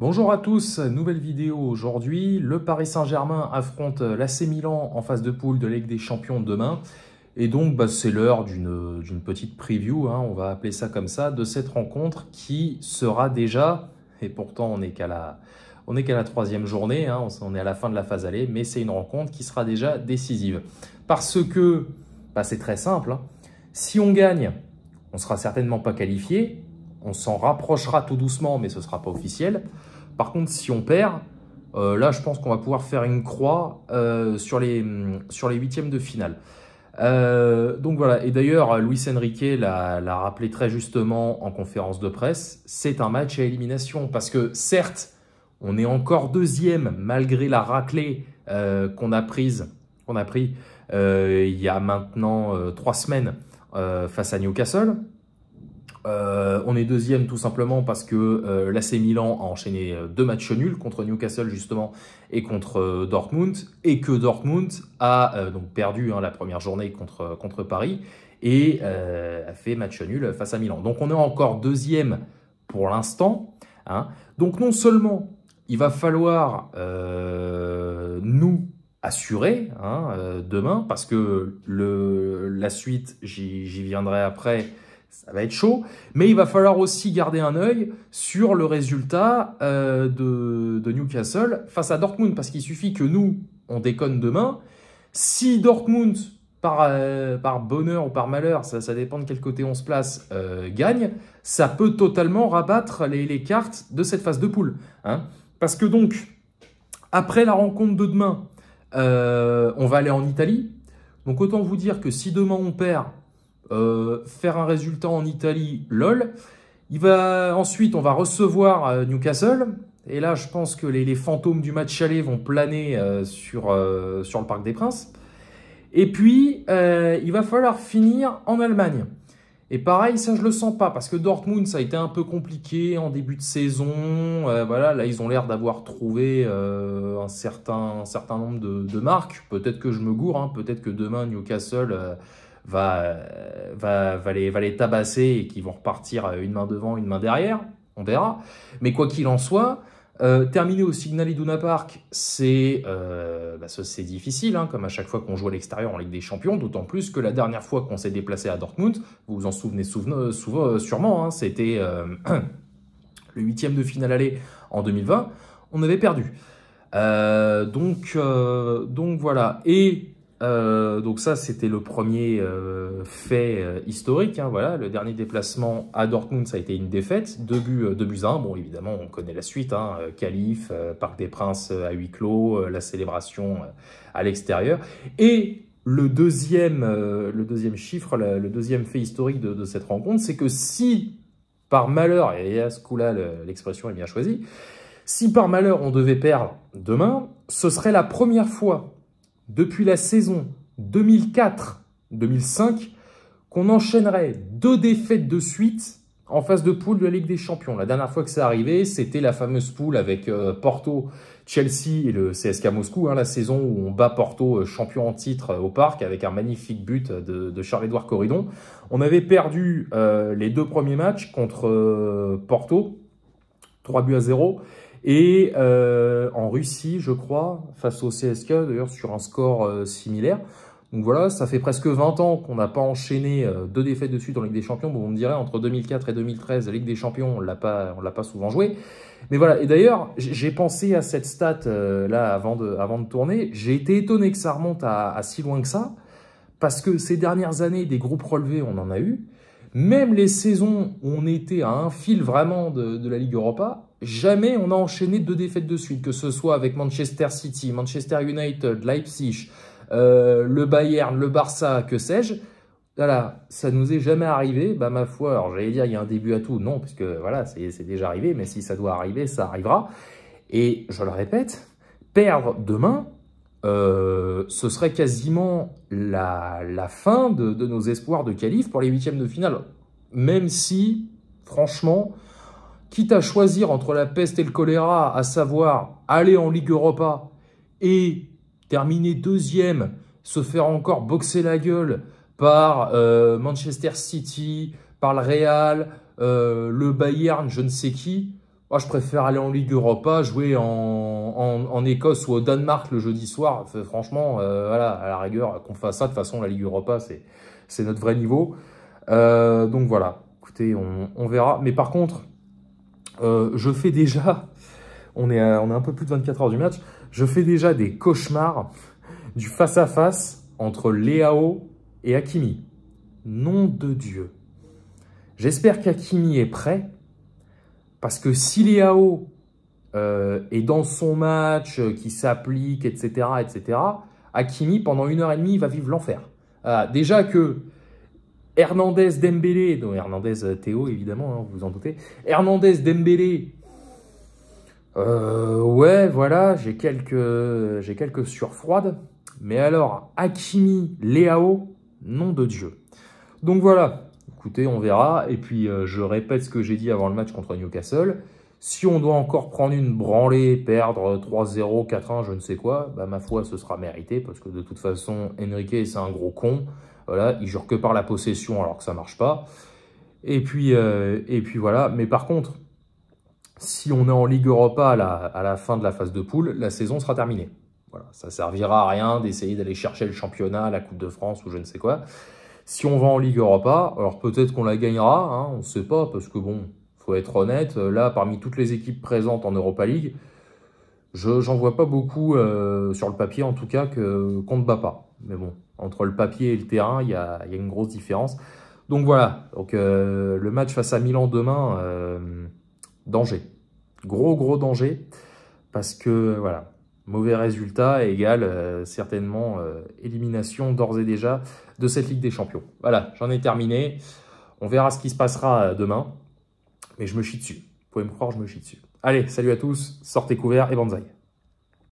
Bonjour à tous, nouvelle vidéo aujourd'hui. Le Paris Saint-Germain affronte l'AC Milan en phase de poule de Ligue des Champions demain. Et donc, bah, c'est l'heure d'une petite preview, hein. on va appeler ça comme ça, de cette rencontre qui sera déjà, et pourtant on n'est qu'à la, on la troisième journée, hein. on est à la fin de la phase aller, mais c'est une rencontre qui sera déjà décisive. Parce que, bah, c'est très simple, hein. si on gagne, on ne sera certainement pas qualifié, on s'en rapprochera tout doucement, mais ce ne sera pas officiel. Par contre, si on perd, euh, là, je pense qu'on va pouvoir faire une croix euh, sur, les, mm, sur les huitièmes de finale. Euh, donc voilà, et d'ailleurs, Luis Enrique l'a rappelé très justement en conférence de presse, c'est un match à élimination, parce que certes, on est encore deuxième malgré la raclée qu'on a prise, qu'on a pris il y a maintenant trois semaines face à Newcastle, euh, on est deuxième tout simplement parce que euh, l'AC Milan a enchaîné euh, deux matchs nuls contre Newcastle justement et contre Dortmund et que Dortmund a donc perdu hein, la première journée contre, contre Paris et a fait match nul face à Milan. Donc on est encore deuxième pour l'instant. Hein. Donc non seulement il va falloir nous assurer hein, demain parce que la suite j'y viendrai après ça va être chaud, mais il va falloir aussi garder un œil sur le résultat euh, de, Newcastle face à Dortmund, parce qu'il suffit que nous, on déconne demain. Si Dortmund, par, euh, par bonheur ou par malheur, ça, dépend de quel côté on se place, euh, gagne, ça peut totalement rabattre les, cartes de cette phase de poule. Hein. Parce que donc, après la rencontre de demain, on va aller en Italie. Donc autant vous dire que si demain on perd, euh, faire un résultat en Italie, lol. Il va, ensuite, on va recevoir euh, Newcastle. Et là, je pense que les, fantômes du match aller vont planer euh, sur, sur le Parc des Princes. Et puis, il va falloir finir en Allemagne. Et pareil, ça, je le sens pas, parce que Dortmund, ça a été un peu compliqué en début de saison. voilà, là, ils ont l'air d'avoir trouvé un, certain, certain nombre de, marques. Peut-être que je me gourre, hein. peut-être que demain, Newcastle va, euh, va, va, les, va les tabasser et qu'ils vont repartir euh, une main devant, une main derrière. On verra. Mais quoi qu'il en soit, euh, terminer au Signal Iduna Park, c'est euh, bah, difficile, hein, comme à chaque fois qu'on joue à l'extérieur en Ligue des Champions, d'autant plus que la dernière fois qu'on s'est déplacé à Dortmund, vous vous en souvenez souvent, sûrement, hein, c'était le huitième de finale aller en 2020, on avait perdu. donc, donc voilà. Et euh, donc ça, c'était le premier euh, fait euh, historique. Hein, voilà, le dernier déplacement à Dortmund, ça a été une défaite, deux buts, deux buts un. Bon, évidemment, on connaît la suite. Hein. Calife, Parc des Princes à huis clos, la célébration à l'extérieur. Et le deuxième, le deuxième chiffre, le, deuxième fait historique de, de cette rencontre, c'est que si par malheur, et à ce coup-là, l'expression est bien choisie, si par malheur on devait perdre demain, ce serait la première fois depuis la saison 2004-2005 qu'on enchaînerait deux défaites de suite en phase de poule de la Ligue des Champions. La dernière fois que c'est arrivé, c'était la fameuse poule avec euh, Porto, Chelsea et le CSK Moscou, hein, la saison où on bat Porto euh, champion en titre euh, au parc avec un magnifique but de, de Charles-Édouard Corridon. On avait perdu les deux premiers matchs contre Porto, 3 buts à 0, et euh, en Russie, je crois, face au CSK, d'ailleurs sur un score euh, similaire. Donc voilà, ça fait presque 20 ans qu'on n'a pas enchaîné euh, deux défaites de suite en Ligue des Champions. Bon, on me dirait, entre 2004 et 2013, la Ligue des Champions, on ne l'a pas souvent joué. Mais voilà, et d'ailleurs, j'ai pensé à cette stat là avant de, avant de tourner. J'ai été étonné que ça remonte à, si loin que ça, parce que ces dernières années, des groupes relevés, on en a eu. Même les saisons où on était à un fil vraiment de la Ligue Europa, jamais on a enchaîné deux défaites de suite, que ce soit avec Manchester City, Manchester United, Leipzig, euh, le Bayern, le Barça, que sais-je. Voilà, ça nous est jamais arrivé. Bah ma foi, alors j'allais dire il y a un début à tout, non, puisque voilà, c'est déjà arrivé, mais si ça doit arriver, ça arrivera. Et je le répète, perdre demain, euh, ce serait quasiment la, fin de, de, nos espoirs de qualif pour les huitièmes de finale. Même si, franchement, quitte à choisir entre la peste et le choléra, à savoir aller en Ligue Europa et terminer deuxième, se faire encore boxer la gueule par euh, Manchester City, par le Real, euh, le Bayern, je ne sais qui, moi je préfère aller en Ligue Europa, jouer en, en, Écosse ou au Danemark le jeudi soir. franchement, euh, voilà, à la rigueur, qu'on fasse ça, de toute façon, la Ligue Europa, c'est notre vrai niveau. donc voilà, écoutez, on, on verra. Mais par contre, euh, je fais déjà, on est, on est un peu plus de 24 heures du match, je fais déjà des cauchemars du face-à-face entre Léao et Hakimi. Nom de Dieu. J'espère qu'Hakimi est prêt, parce que si Léao euh, est dans son match, euh, qui s'applique, etc., etc., Hakimi, pendant une heure et demie, va vivre l'enfer. déjà que Hernandez Dembélé, donc Hernandez euh, Théo évidemment, vous hein, vous en doutez. Hernandez Dembélé, euh, ouais, voilà, j'ai quelques, euh, j'ai quelques sueurs Mais alors, Hakimi, Léao, nom de Dieu. Donc voilà, écoutez, on verra. Et puis, je répète ce que j'ai dit avant le match contre Newcastle. Si on doit encore prendre une branlée, perdre 3-0, 4-1, je ne sais quoi, bah ma foi, ce sera mérité, parce que de toute façon, Enrique, c'est un gros con. Voilà, il jure que par la possession alors que ça marche pas. Et puis, euh, et puis voilà. Mais par contre, si on est en Ligue Europa à la, fin de la phase de poule, la saison sera terminée. Voilà, ça servira à rien d'essayer d'aller chercher le championnat, la Coupe de France ou je ne sais quoi. Si on va en Ligue Europa, alors peut-être qu'on la gagnera, hein, on ne sait pas, parce que bon, faut être honnête, euh, là, parmi toutes les équipes présentes en Europa League, je j'en vois pas beaucoup, euh, sur le papier en tout cas, qu'on ne bat pas. Mais bon, entre le papier et le terrain, il y a, une grosse différence. Donc voilà, donc, euh, le match face à Milan demain, euh, danger. Gros, gros danger. Parce que voilà, mauvais résultat égale euh, certainement élimination d'ores et déjà de cette Ligue des Champions. Voilà, j'en ai terminé. On verra ce qui se passera demain. Mais je me chie dessus. Vous pouvez me croire, je me chie dessus. Allez, salut à tous, sortez couverts et bonsaï.